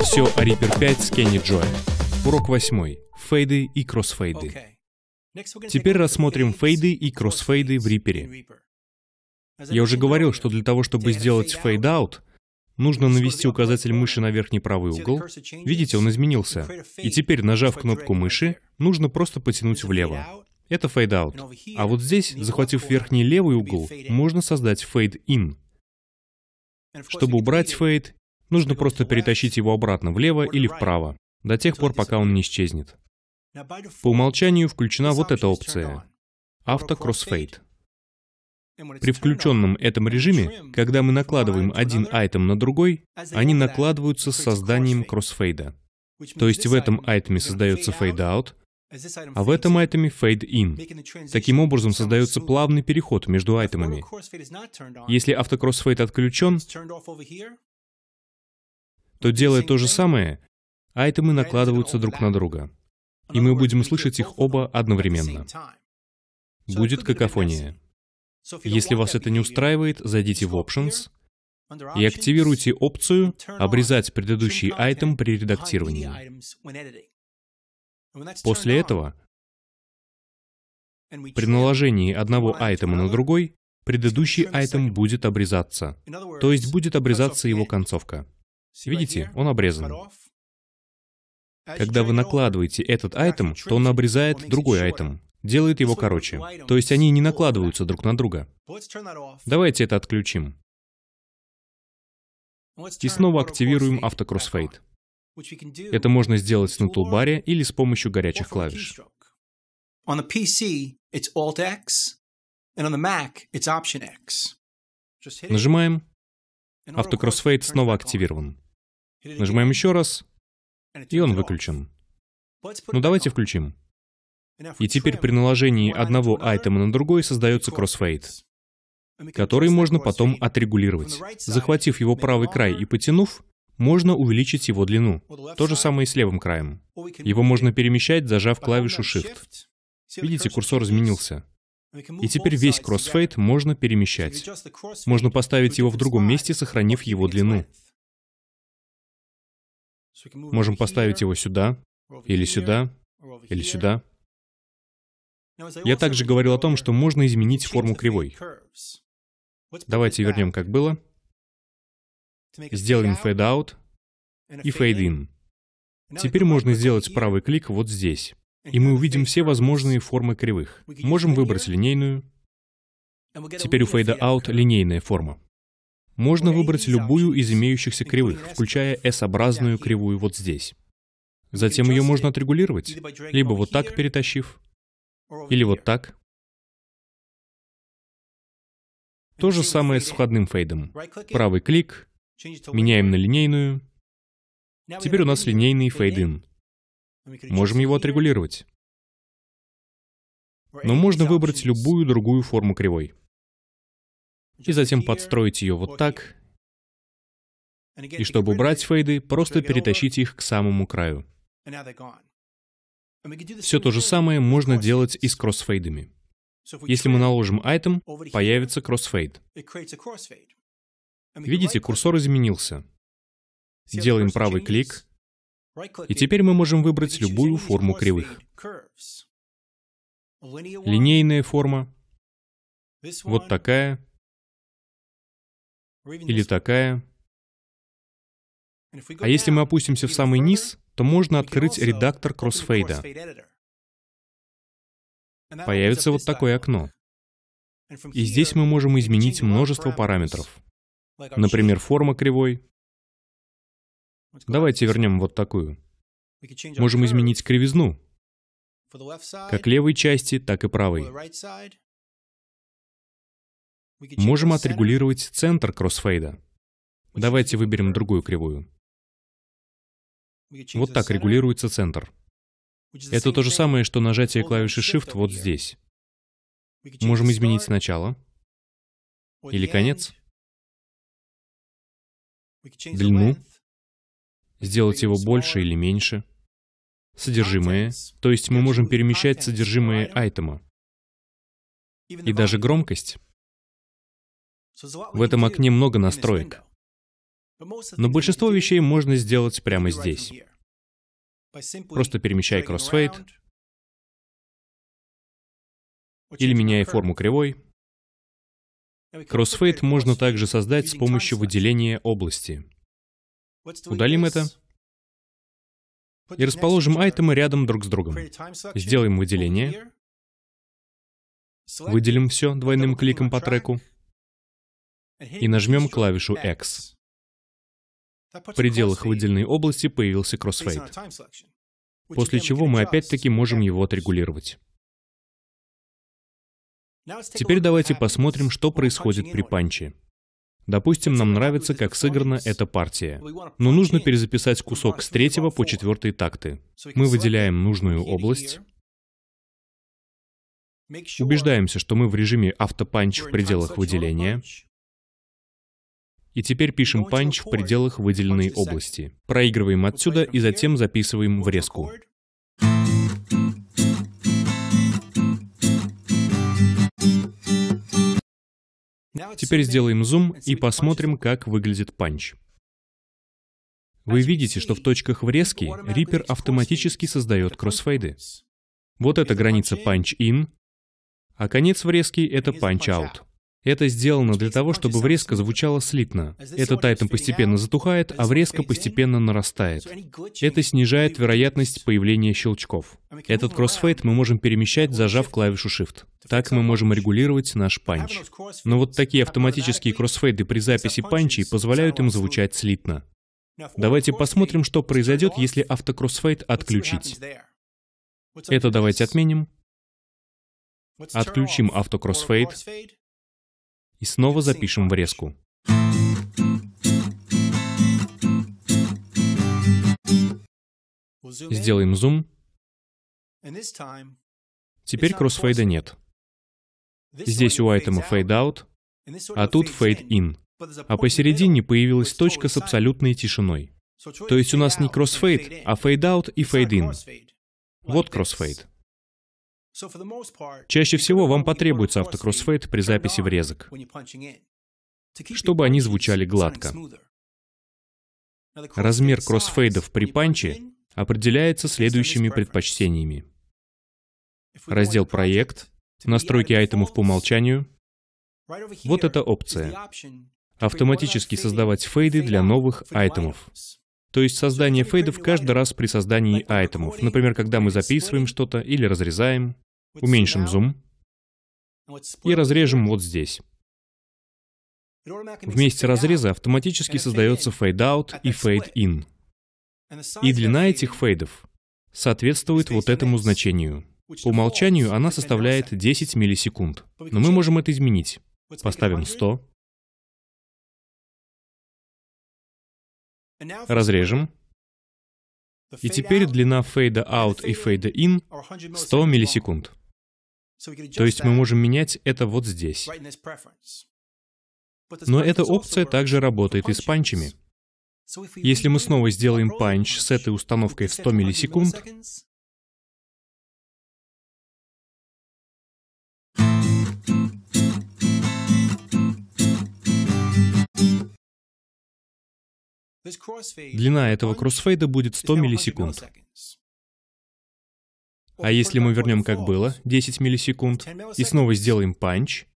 Все о Reaper 5 с Кенни Джоя. Урок 8. Фейды и кроссфейды. Теперь рассмотрим фейды и кроссфейды в Reaper. Я уже говорил, что для того, чтобы сделать фейд-аут, нужно навести указатель мыши на верхний правый угол. Видите, он изменился. И теперь, нажав кнопку мыши, нужно просто потянуть влево. Это фейдаут. А вот здесь, захватив верхний левый угол, можно создать фейд-ин. Чтобы убрать фейд, нужно просто перетащить его обратно влево или вправо, до тех пор, пока он не исчезнет. По умолчанию включена вот эта опция — автокроссфейд. При включенном этом режиме, когда мы накладываем один айтем на другой, они накладываются с созданием кроссфейда. То есть в этом айтеме создается фейдаут, а в этом айтеме fade in. Таким образом создается плавный переход между айтемами. Если автокроссфейд отключен, то делая то же самое, айтемы накладываются друг на друга. И мы будем слышать их оба одновременно. Будет какофония. Если вас это не устраивает, зайдите в Options и активируйте опцию «Обрезать предыдущий айтем при редактировании». После этого, при наложении одного айтема на другой, предыдущий айтем будет обрезаться, то есть будет обрезаться его концовка. Видите, он обрезан. Когда вы накладываете этот айтем, то он обрезает другой айтем, делает его короче. То есть они не накладываются друг на друга. Давайте это отключим. И снова активируем автокроссфейд. Это можно сделать с на тулбаре или с помощью горячих клавиш. On the PC, Нажимаем. Автокроссфейд снова активирован. Нажимаем еще раз, и он выключен. Но ну, давайте включим. И теперь при наложении одного айтема на другой создается кроссфейд, который можно потом отрегулировать. Захватив его правый край и потянув, можно увеличить его длину. То же самое и с левым краем. Его можно перемещать, зажав клавишу Shift. Видите, курсор изменился. И теперь весь кроссфейт можно перемещать. Можно поставить его в другом месте, сохранив его длину. Можем поставить его сюда, или сюда, или сюда. Я также говорил о том, что можно изменить форму кривой. Давайте вернем как было. Сделаем fade out и fade in. Теперь можно сделать правый клик вот здесь, и мы увидим все возможные формы кривых. Можем выбрать линейную. Теперь у fade out линейная форма. Можно выбрать любую из имеющихся кривых, включая S-образную кривую вот здесь. Затем ее можно отрегулировать, либо вот так перетащив, или вот так. То же самое с входным фейдом. Правый клик, Меняем на линейную. Теперь у нас линейный фейдин. Можем его отрегулировать. Но можно выбрать любую другую форму кривой. И затем подстроить ее вот так. И чтобы убрать фейды, просто перетащить их к самому краю. Все то же самое можно делать и с кроссфейдами. Если мы наложим item, появится кроссфейд. Видите, курсор изменился. Делаем правый клик, и теперь мы можем выбрать любую форму кривых. Линейная форма, вот такая, или такая. А если мы опустимся в самый низ, то можно открыть редактор кроссфейда. Появится вот такое окно. И здесь мы можем изменить множество параметров. Например, форма кривой. Давайте вернем вот такую. Можем изменить кривизну, как левой части, так и правой. Можем отрегулировать центр кроссфейда. Давайте выберем другую кривую. Вот так регулируется центр. Это то же самое, что нажатие клавиши Shift вот здесь. Можем изменить начало или конец длину, сделать его больше или меньше, содержимое, то есть мы можем перемещать содержимое айтема, и даже громкость. В этом окне много настроек. Но большинство вещей можно сделать прямо здесь. Просто перемещая кроссфейд или меняя форму кривой, Кроссфейт можно также создать с помощью выделения области. Удалим это. И расположим айтемы рядом друг с другом. Сделаем выделение. Выделим все двойным кликом по треку. И нажмем клавишу X. В пределах выделенной области появился кроссфейт. После чего мы опять-таки можем его отрегулировать. Теперь давайте посмотрим, что происходит при панче. Допустим, нам нравится, как сыграна эта партия, но нужно перезаписать кусок с третьего по четвертый такты. Мы выделяем нужную область, убеждаемся, что мы в режиме автопанч в пределах выделения, и теперь пишем панч в пределах выделенной области. Проигрываем отсюда и затем записываем врезку. Теперь сделаем зум и посмотрим, как выглядит панч. Вы видите, что в точках врезки Reaper автоматически создает кроссфейды. Вот эта граница punch-in, а конец врезки — это punch-out. Это сделано для того, чтобы врезка звучала слитно. Этот айтем постепенно затухает, а врезка постепенно нарастает. Это снижает вероятность появления щелчков. Этот кроссфейт мы можем перемещать, зажав клавишу Shift. Так мы можем регулировать наш панч. Но вот такие автоматические кроссфейды при записи панчей позволяют им звучать слитно. Давайте посмотрим, что произойдет, если автокроссфейд отключить. Это давайте отменим. Отключим автокроссфейд и снова запишем врезку. Сделаем зум. Теперь кроссфейда нет. Здесь у айтема fade out, а тут fade in. А посередине появилась точка с абсолютной тишиной. То есть у нас не кроссфейд, а fade out и fade in. Вот кроссфейд. Чаще всего вам потребуется автокроссфейд при записи врезок, чтобы они звучали гладко. Размер кроссфейдов при панче определяется следующими предпочтениями. Раздел «Проект», «Настройки айтемов по умолчанию». Вот эта опция. Автоматически создавать фейды для новых айтемов. То есть создание фейдов каждый раз при создании айтемов. Например, когда мы записываем что-то или разрезаем, уменьшим зум и разрежем вот здесь. Вместе разреза автоматически создается фейд-аут и фейд-ин. И длина этих фейдов соответствует вот этому значению. По умолчанию она составляет 10 миллисекунд. Но мы можем это изменить. Поставим 100, Разрежем. И теперь длина фейда out и фейда in 100 миллисекунд. То есть мы можем менять это вот здесь. Но эта опция также работает и с панчами. Если мы снова сделаем панч с этой установкой в 100 миллисекунд, Длина этого кроссфейда будет 100 миллисекунд. А если мы вернем как было, 10 миллисекунд, и снова сделаем панч,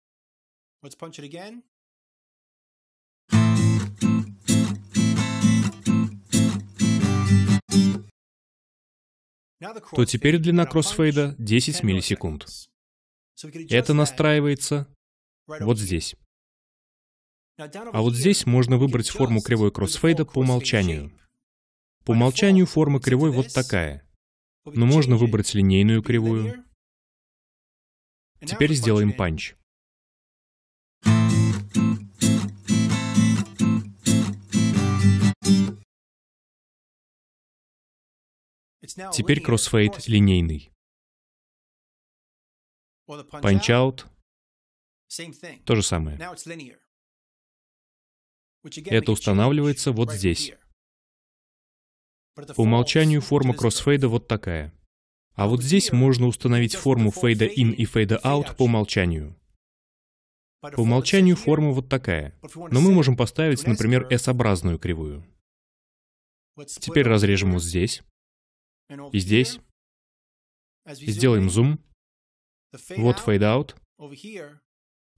то теперь длина кроссфейда 10 миллисекунд. Это настраивается вот здесь. А вот здесь можно выбрать форму кривой кроссфейда по умолчанию. По умолчанию форма кривой вот такая. Но можно выбрать линейную кривую. Теперь сделаем панч. Теперь кроссфейд линейный. Панч аут. То же самое. Это устанавливается вот здесь. По умолчанию форма кроссфейда вот такая. А вот здесь можно установить форму фейда in и фейда out по умолчанию. По умолчанию форма вот такая, но мы можем поставить, например, S-образную кривую. Теперь разрежем вот здесь и здесь. И сделаем зум. Вот fade аут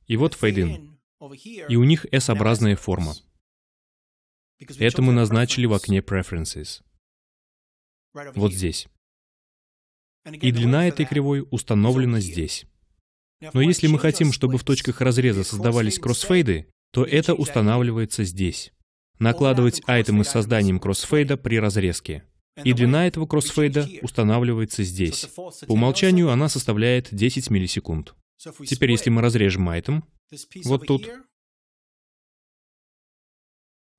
И вот fade ин, И у них S-образная форма. Это мы назначили в окне Preferences. Вот здесь. И длина этой кривой установлена здесь. Но если мы хотим, чтобы в точках разреза создавались кроссфейды, то это устанавливается здесь. Накладывать айтемы с созданием кроссфейда при разрезке. И длина этого кроссфейда устанавливается здесь. По умолчанию она составляет 10 миллисекунд. Теперь, если мы разрежем айтем, вот тут,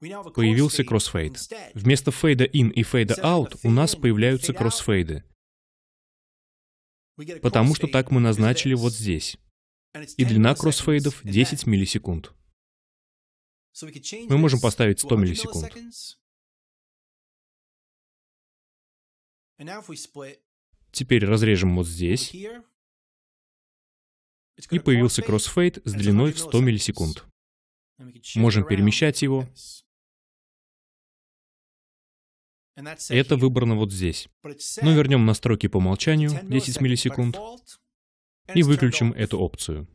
появился кроссфейд. Вместо фейда in и фейда out у нас появляются кроссфейды. Потому что так мы назначили вот здесь. И длина кроссфейдов 10 миллисекунд. Мы можем поставить 100 миллисекунд. Теперь разрежем вот здесь. И появился кроссфейд с длиной в 100 миллисекунд. Можем перемещать его, это выбрано вот здесь. Но ну, вернем настройки по умолчанию, 10 миллисекунд, и выключим эту опцию.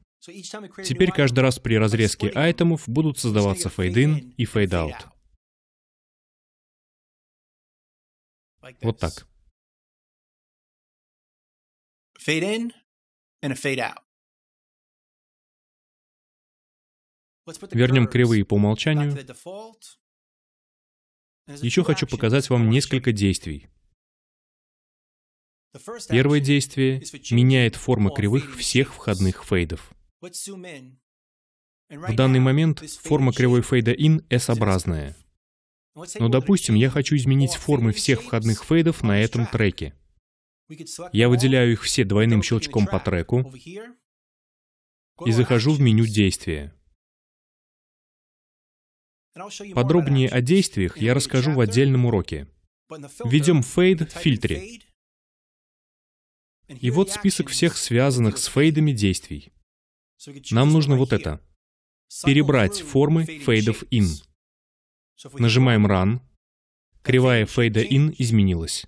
Теперь каждый раз при разрезке айтемов будут создаваться fade-in и fade-out. Вот так. Fade in and a fade out. Вернем кривые по умолчанию еще хочу показать вам несколько действий. Первое действие меняет формы кривых всех входных фейдов. В данный момент форма кривой фейда in S-образная. Но, допустим, я хочу изменить формы всех входных фейдов на этом треке. Я выделяю их все двойным щелчком по треку и захожу в меню действия. Подробнее о действиях я расскажу в отдельном уроке. Введем фейд в фильтре. И вот список всех связанных с фейдами действий. Нам нужно вот это. Перебрать формы фейдов in. Нажимаем Run. Кривая фейда in изменилась.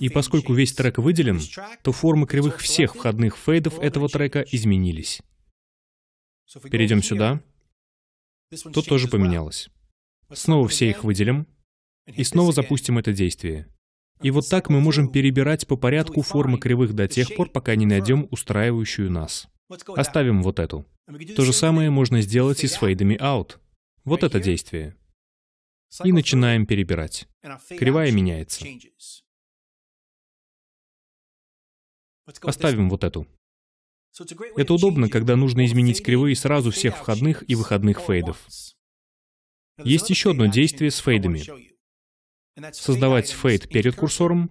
И поскольку весь трек выделен, то формы кривых всех входных фейдов этого трека изменились. Перейдем сюда. То тоже поменялось. Снова все их выделим. И снова запустим это действие. И вот так мы можем перебирать по порядку формы кривых до тех пор, пока не найдем устраивающую нас. Оставим вот эту. То же самое можно сделать и с фейдами out. Вот это действие. И начинаем перебирать. Кривая меняется. Оставим вот эту. Это удобно, когда нужно изменить кривые сразу всех входных и выходных фейдов. Есть еще одно действие с фейдами. Создавать фейд перед курсором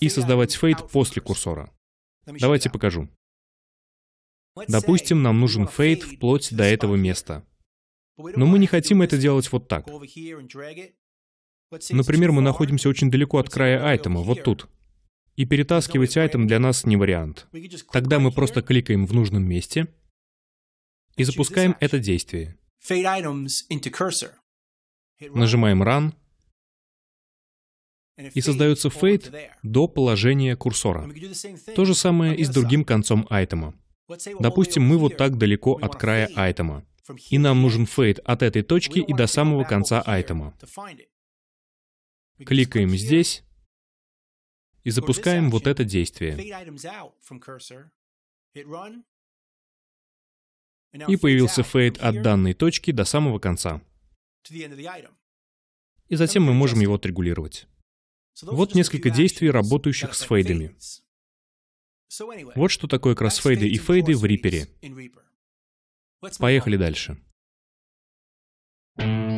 и создавать фейд после курсора. Давайте покажу. Допустим, нам нужен фейд вплоть до этого места. Но мы не хотим это делать вот так. Например, мы находимся очень далеко от края айтема, вот тут. И перетаскивать айтем для нас не вариант. Тогда мы просто кликаем в нужном месте и запускаем это действие. Нажимаем Run, и создается фейт до положения курсора. То же самое и с другим концом айтема. Допустим, мы вот так далеко от края айтема, и нам нужен фейт от этой точки и до самого конца айтема. Кликаем здесь и запускаем вот это действие. И появился фейд от данной точки до самого конца. И затем мы можем его отрегулировать. Вот несколько действий, работающих с фейдами. Вот что такое кроссфейды и фейды в Рипере. Поехали дальше. Thank you.